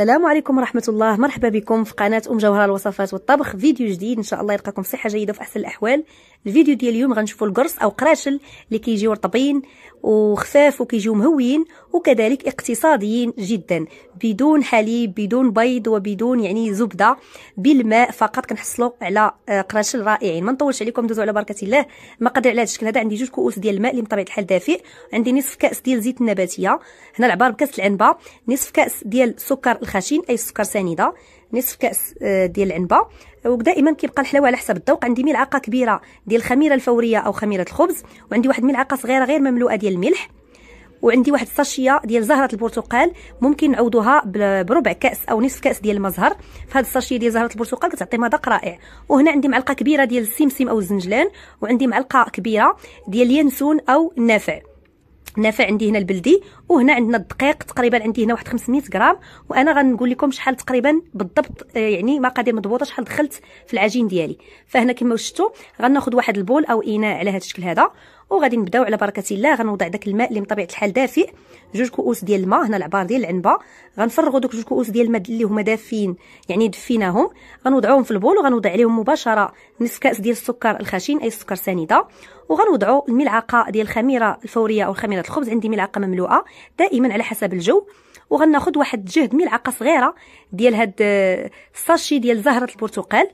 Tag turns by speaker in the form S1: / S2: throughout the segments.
S1: السلام عليكم ورحمة الله مرحبا بكم في قناة أم جوهرة الوصفات والطبخ فيديو جديد إن شاء الله يلقاكم صحة جيدة وفي أحسن الأحوال الفيديو ديال اليوم غنشوفوا القرص أو قراشل اللي كيجيو رطبين وخفاف وكيجيو مهويين وكذلك اقتصاديين جدا بدون حليب بدون بيض وبدون يعني زبدة بالماء فقط كنحصلوا على آه، قراشل رائعين ما نطولش عليكم دوزوا على بركة الله مقادير على هذا الشكل هذا عندي جوج كؤوس ديال الماء اللي بطبيعة الحال دافئ عندي نصف كأس ديال زيت النباتية هنا العبار بكأس العنبة نصف كأس ديال سكر الخشين اي السكر سنيده نصف كاس آه، ديال العنبه ودائما كيبقى الحلاوه على حسب الذوق عندي ملعقه كبيره ديال الخميره الفوريه او خميره الخبز وعندي واحد ملعقه صغيره غير مملوءه ديال الملح وعندي واحد الساشيه ديال زهره البرتقال ممكن نعوضوها بربع كاس او نصف كاس ديال المزهر فهاد الساشيه ديال زهره البرتقال كتعطي مذاق رائع وهنا عندي معلقه كبيره ديال السمسم او الزنجلان وعندي معلقه كبيره ديال اليانسون او النافع النافع عندي هنا البلدي وهنا عندنا الدقيق تقريبا عندي هنا واحد 500 غرام وانا غنقول لكم شحال تقريبا بالضبط آه، يعني مقادير مضبوطه شحال دخلت في العجين ديالي فهنا كما شفتوا غناخذ واحد البول او اناء على هذا الشكل هذا وغادي نبداو على بركه الله غنوضع داك الماء اللي بطبيعه الحال دافئ جوج كؤوس ديال الماء هنا العبار ديال العنبه غنفرغوا دوك جوج كؤوس ديال الماء اللي هما دافين يعني دفيناهم غنوضعوهم في البول وغنوضع عليهم مباشره نصف كاس ديال السكر الخشن اي السكر سنيده وغنوضعوا الملعقه ديال الخميره الفوريه او خميره الخبز عندي ملعقه مملوءه دائما على حسب الجو وغناخد واحد جهد ملعقه صغيره ديال هاد آه، الساشي ديال زهره البرتقال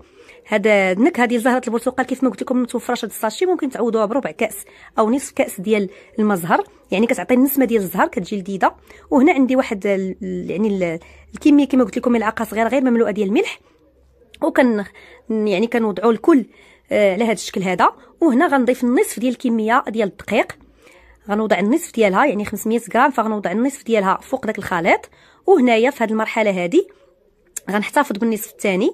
S1: هاد النكهه آه، ديال زهره البرتقال كيف ما قلت لكم متوفره هاد الساشي ممكن تعوضوها بربع كاس او نصف كاس ديال المزهر يعني كتعطي النسمه ديال الزهر كتجي لذيذه وهنا عندي واحد يعني الكميه كما قلت لكم ملعقه صغيره غير مملوءه ديال الملح وكن يعني كنوضعوا الكل آه، على هذا الشكل هذا وهنا غنضيف النصف ديال الكميه ديال الدقيق غنوضع النصف ديالها يعني 500 غرام فغنوضع النصف ديالها فوق داك الخليط وهنايا في هذه المرحله هذه غنحتفظ بالنصف الثاني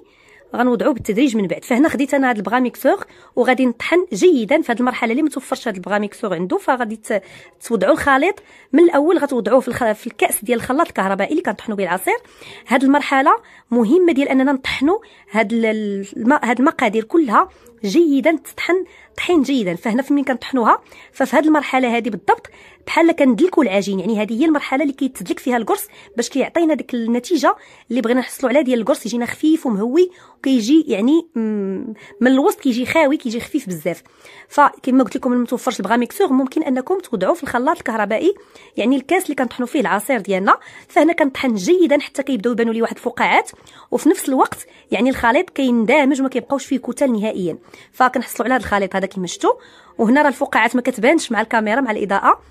S1: غنوضعوه بالتدريج من بعد فهنا خديت انا هاد البغا وغادي نطحن جيدا في هاد المرحله اللي متوفرش هاد البغا عنده فغادي توضعوا الخليط من الاول غتوضعوه في في الكاس ديال الخلاط الكهربائي اللي كنطحنوا به العصير هاد المرحله مهمه ديال اننا نطحنوا هاد الم... هاد المقادير كلها جيدا تطحن طحين جيدا فهنا فمن كنطحنوها ففي هذه المرحله هذه بالضبط بحال كندلكوا العجين يعني هذه هي المرحله اللي كيتدلك فيها القرص باش كيعطينا ديك النتيجه اللي بغينا نحصلوا عليها ديال القرص يجينا خفيف ومهوي وكيجي يعني من الوسط كيجي خاوي كيجي خفيف بزاف فكما قلت لكم متوفرش البغا ميكسور ممكن انكم توضعوه في الخلاط الكهربائي يعني الكاس اللي كنطحنوا فيه العصير ديالنا فهنا كنطحن جيدا حتى كيبداو يبانوا لي واحد الفقاعات وفي نفس الوقت يعني الخليط كيندمج وما كيبقاوش فيه كتل نهائيا فكنحصلوا على هذا الخليط هذا المشتو وهنا راه الفقاعات ما كتبانش مع الكاميرا مع الاضاءه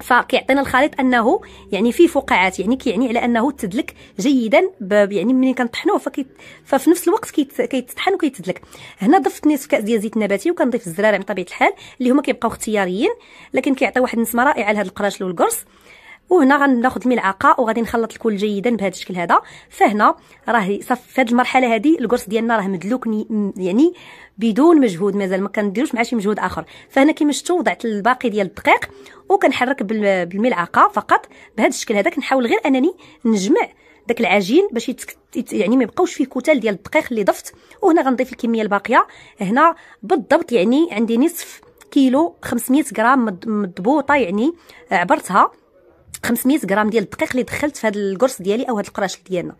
S1: فكيعطينا الخليط انه يعني فيه فقاعات يعني كيعني على انه تدلك جيدا يعني ملي كنطحنوه فكي ففي نفس الوقت كيتطحن وكيتدلك هنا ضفت نصف كاس ديال زيت نباتي وكنضيف الزرارع بطبيعه الحال اللي هما كيبقاو اختياريين لكن كيعطي واحد النسمه رائعه لهذا القراشل والقرص وهنا غناخذ الملعقه وغادي نخلط الكل جيدا بهذا الشكل هذا فهنا راه صافي في هذه المرحله هذه القرص ديالنا راه مدلوك يعني بدون مجهود مازال ما كنديروش مع شي مجهود اخر فهنا كما شفتوا وضعت الباقي ديال الدقيق وكنحرك بالملعقه فقط بهذا الشكل هذا كنحاول غير انني نجمع داك العجين باش يعني ما يبقاوش فيه كتل ديال الدقيق اللي ضفت وهنا غنضيف الكميه الباقيه هنا بالضبط يعني عندي نصف كيلو 500 غرام مضبوطه يعني عبرتها 500 غرام ديال الدقيق اللي دخلت في هذا القرص ديالي او هذا القراش ديالنا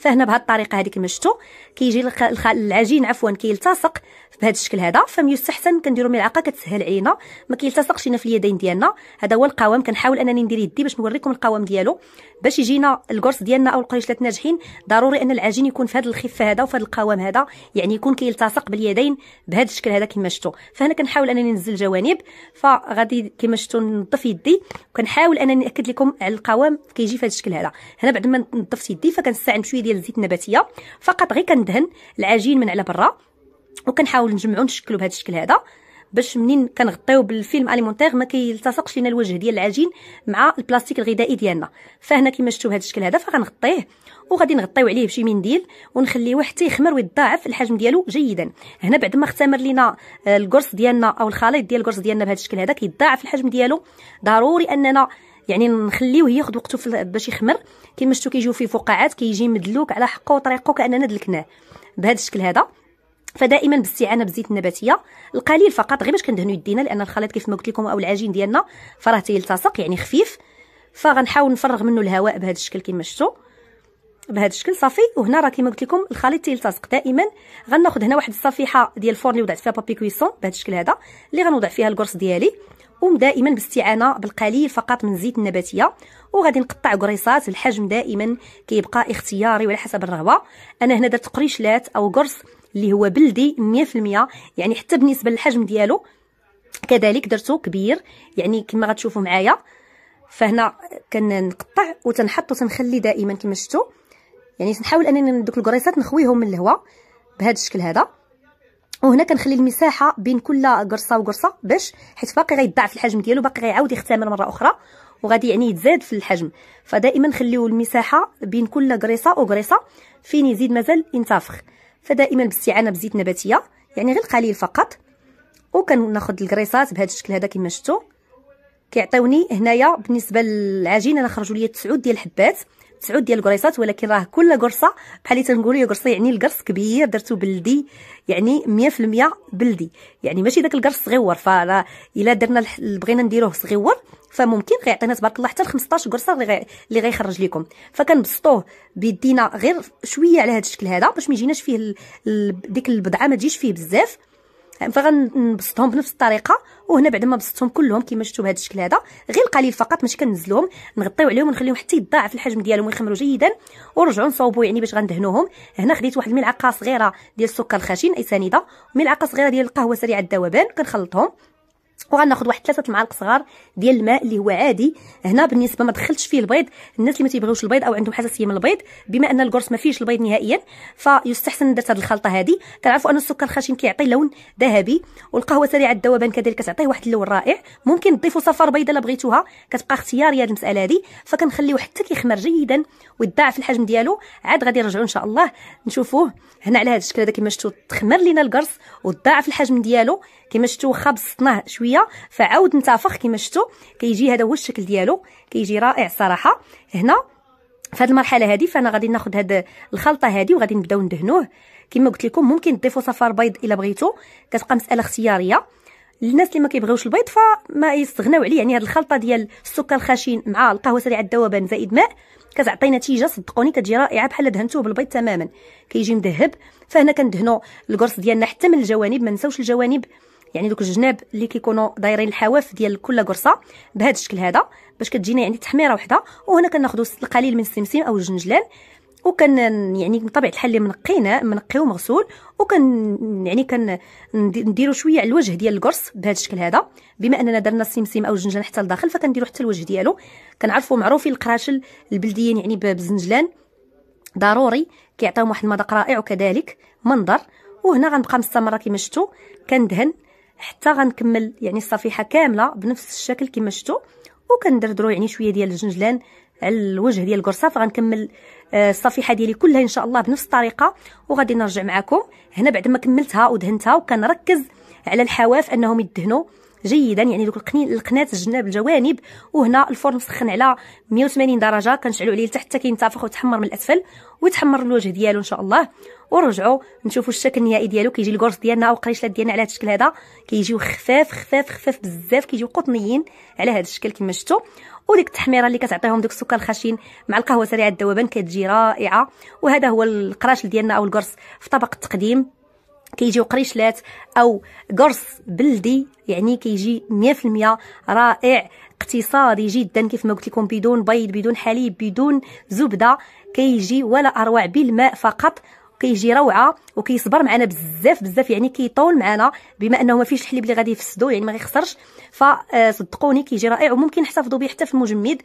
S1: فهنا بهذه الطريقه كما شفتوا كيجي العجين عفوا كيلتصق بهذا الشكل هذا فمن يستحسن كنديروا ملعقه كتسهل علينا ما كيلتصقش لنا في اليدين ديالنا هذا هو القوام كنحاول انني ندير يدي باش نوريكم القوام ديالو باش يجينا القرص ديالنا او القريشلات ناجحين ضروري ان العجين يكون في هذا الخفه هذا وفي هذا القوام هذا يعني يكون كيلتصق باليدين بهذا الشكل هذا كما شفتوا فهنا كنحاول انني ننزل الجوانب فغادي كما شفتوا ننظف يدي وكنحاول انني ناكد لكم على القوام كيجي في هذا الشكل هذا هنا بعد ما نظفت يدي فكنستعمل شويه ديال الزيت النباتيه فقط غير كندهن العجين من على برا وكنحاول نجمعو نشكلو بهذا الشكل هذا باش منين كنغطيو بالفيلم اليمونتيغ ما كيلتصقش لينا الوجه ديال العجين مع البلاستيك الغذائي ديالنا فهنا كما شفتوا بهذا الشكل هذا فغنغطيه وغادي نغطيو عليه بشي منديل ونخليوه حتى يخمر ويتضاعف الحجم ديالو جيدا هنا بعد ما اختمر لينا آه، القرص ديالنا او الخليط ديال القرص ديالنا بهذا الشكل هذا كيتضاعف الحجم ديالو ضروري اننا يعني نخليوه ياخذ وقته باش يخمر كما شفتوا كيجيو فيه فقاعات كيجي مدلوك على حقه وطريقه كاننا دلكناه بهذا الشكل هذا فدائما بالاستعانه بالزيت النباتيه القليل فقط غير باش كندهنوا يدينا لان الخليط كيف ما قلت لكم او العجين ديالنا فراه تيلتصق يعني خفيف فغنحاول نفرغ منه الهواء بهذا الشكل كما شفتوا بهذا الشكل صافي وهنا راه كما قلت لكم الخليط تيلتصق دائما غناخذ هنا واحد الصفيحه ديال الفرن اللي وضعت فيها بابي كويسون بهذا الشكل هذا اللي غنوضع فيها القرص ديالي ودائما باستعانه بالقليل فقط من الزيت النباتيه وغادي نقطع قريصات الحجم دائما كيبقى اختياري وعلى حسب الرغبه انا هنا درت قريشلات او قرص اللي هو بلدي 100% يعني حتى بالنسبه للحجم ديالو كذلك درته كبير يعني كما غتشوفوا معايا فهنا كنقطع وتنحط وتنخلي دائما كما شفتوا يعني نحاول انني دوك الكريسات نخويهم من الهواء بهذا الشكل هذا وهنا كنخلي المساحه بين كل قرصه وقرصه باش حيت باقي غيضاعف الحجم ديالو باقي غيعاود يختمر مره اخرى وغادي يعني يتزاد في الحجم فدائما نخليو المساحه بين كل قريصه وقريصه فين يزيد مازال ينتفخ فدائما باستعانه بزيت نباتيه يعني غير قليل فقط وكناخذ الكريصات بهذا الشكل هذا كما شفتوا كيعطيوني هنايا بالنسبه للعجين انا خرجوا لي 9 ديال الحبات تسعود ديال الكريصات ولكن راه كل قرصه بحال اللي تنقولوا قرصه يعني القرص كبير درتو بلدي يعني 100% بلدي يعني ماشي داك القرص صغيور فلا الا درنا بغينا نديروه صغيور فممكن غيعطينا تبارك الله حتى 15 قرصه اللي اللي غيخرج لكم فكنبسطوه بيدينا غير شويه على هذا الشكل هذا باش ما يجيناش فيه ال... ديك البضعه ما تجيش فيه بزاف فغنبسطهم يعني بنفس الطريقه وهنا بعد ما بسطتهم كلهم كما شفتوا بهذا الشكل هذا غير القليل فقط ماشي كنزلهم نغطيو عليهم ونخليهم حتى يتضاعف الحجم ديالهم ويخمروا جيدا ونرجعوا نصاوبوا يعني باش غندهنوهم هنا خديت واحد الملعقه صغيره ديال السكر الخشن اي سنيده وملعقه صغيره ديال القهوه سريعه الذوبان كنخلطهم وغناخذ واحد ثلاثه المعالق صغار ديال الماء اللي هو عادي هنا بالنسبه ما دخلتش فيه البيض الناس اللي ما تيبغيوش البيض او عندهم حساسيه من البيض بما ان الكرس ما فيهش البيض نهائيا فيستحسن درت هذه الخلطه هذه كنعرفوا ان السكر الخشن كيعطي لون ذهبي والقهوه سريعه الذوبان كذلك كتعطيه واحد اللون رائع ممكن تضيفوا صفار بيضه الا بغيتوها كتبقى اختياريه هذه المساله هذه فكنخليوه حتى كيخمر جيدا ويتضاعف الحجم ديالو عاد غادي نرجعوا ان شاء الله نشوفوه هنا على هذا الشكل هذا كما شفتوا تخمر لينا الكرس وتضاعف الحجم ديالو كما شفتوا واخا بسطناه شويه الخلفيه فعاود انتفخ كما شفتوا كيجي هذا هو الشكل ديالو كيجي رائع صراحه هنا في هذه المرحله هذه فانا غادي ناخذ هاد الخلطه هذه وغادي نبداو ندهنوه كما قلت لكم ممكن تضيفوا صفار بيض الا بغيتوا كتبقى مساله اختياريه الناس اللي ما كيبغيوش البيض فما يستغناو عليه يعني هاد الخلطه ديال السكر الخشين مع القهوه سريعه الذوبان زائد ماء كتعطي نتيجه صدقوني كتجي رائعه بحال دهنتوه بالبيض تماما كيجي مذهب فهنا كندهنوا القرص ديالنا حتى من الجوانب ما نساوش الجوانب يعني دوك الجناب اللي كيكونوا دايرين الحواف ديال كل قرصه بهذا الشكل هذا باش كتجينا يعني تحميره وحده وهنا كناخذوا القليل من السمسم او الجنجلان وكان يعني بطبيعه الحال اللي منقيناه منقي مغسول وكان يعني كان نديرو شويه على الوجه ديال القرص بهذا الشكل هذا بما اننا درنا السمسم او الجنجلان حتى لداخل فكنديرو حتى الوجه ديالو كنعرفوا معروفين القراشل البلديين يعني بالزنجلان ضروري كيعطيهم واحد المذاق رائع وكذلك منظر وهنا غنبقى مستمره كما شفتوا كندهن حتى غنكمل يعني الصفيحه كامله بنفس الشكل كما شفتوا وكندردرو يعني شويه ديال الجنجلان على الوجه ديال القرصاف فغنكمل آه، الصفيحه ديالي كلها ان شاء الله بنفس الطريقه وغادي نرجع معكم هنا بعد ما كملتها ودهنتها وكنركز على الحواف انهم يدهنوا جيدا يعني دوك القنات الجناب الجوانب وهنا الفرن مسخن على 180 درجه كنشعلوا عليه لتحت حتى كينتفخ وتحمر من الاسفل وتحمر الوجه ديالو ان شاء الله ونرجعوا نشوفوا الشكل النهائي ديالو كيجي الكورس ديالنا او القريشلات ديالنا على هذا الشكل هذا كيجيو خفاف خفاف خفاف بزاف كيجيو قطنيين على هذا الشكل كما شفتوا وديك التحميره اللي كتعطيهم دوك السكر الخشين مع القهوه سريعه الذوبان كتجي رائعه وهذا هو القراشل ديالنا او الكورس في طبق التقديم كيجيو قريشلات او قرص بلدي يعني كيجي 100% رائع اقتصادي جدا كيف ما قلت لكم بدون بيض بدون حليب بدون زبده كيجي ولا اروع بالماء فقط كيجي روعه وكيصبر معنا بزاف بزاف يعني كيطول معنا بما انه ما فيش الحليب اللي غادي يفسدو يعني ما غيخسرش فصدقوني كيجي رائع وممكن نحتفظوا به حتى في المجمد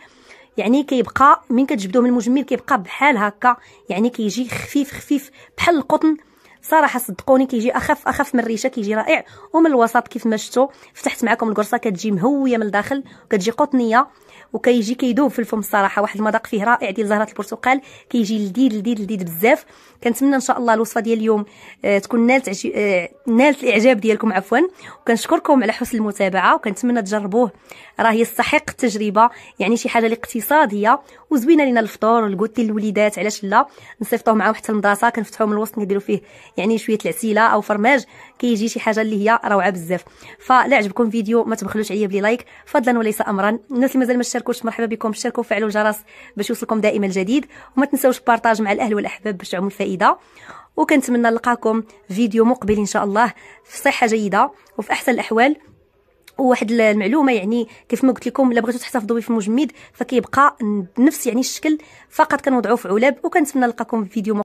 S1: يعني كيبقى من كتجبدوه من المجمد كيبقى بحال هكا يعني كيجي خفيف خفيف بحال القطن صراحه صدقوني كيجي اخف اخف من الريشه كيجي رائع ومن الوسط كيف ما شفتوا فتحت معكم القرصه كتجي مهويه من الداخل كتجي قطنيه وكيجي كيدوب في الفم الصراحه واحد المذاق فيه رائع ديال زهره البرتقال كيجي لذيذ لذيذ لذيذ بزاف كنتمنى ان شاء الله الوصفه ديال اليوم آه، تكون نالت عجي... آه، نالت الاعجاب ديالكم عفوا وكنشكركم على حسن المتابعه وكنتمنى تجربوه راه يستحق التجربه يعني شي حاجه الاقتصاديه وزوينه لينا الفطور والكوتي للوليدات علاش لا نصيفطوه معاهم حتى المدرسه كنفتحوه من الوسط نديرو فيه يعني شويه العسيله او فرماج كيجي شي حاجه اللي هي روعه بزاف فلا عجبكم الفيديو ما تبخلوش عليا بلي لايك فضلا وليس امرا الناس اللي مازال ما تشاركوش مرحبا بكم شاركوا وفعلوا الجرس باش يوصلكم دائما الجديد وما تنساوش بارطاج مع الاهل والاحباب باش تعموا الفائده وكنتمنى نلقاكم فيديو مقبل ان شاء الله في صحه جيده وفي احسن الاحوال وواحد المعلومه يعني كيف ما قلت لكم الا بغيتو تحتفظوا به في المجمد فكيبقى نفس يعني الشكل فقط كنوضعوه في علب وكنتمنى نلقاكم في فيديو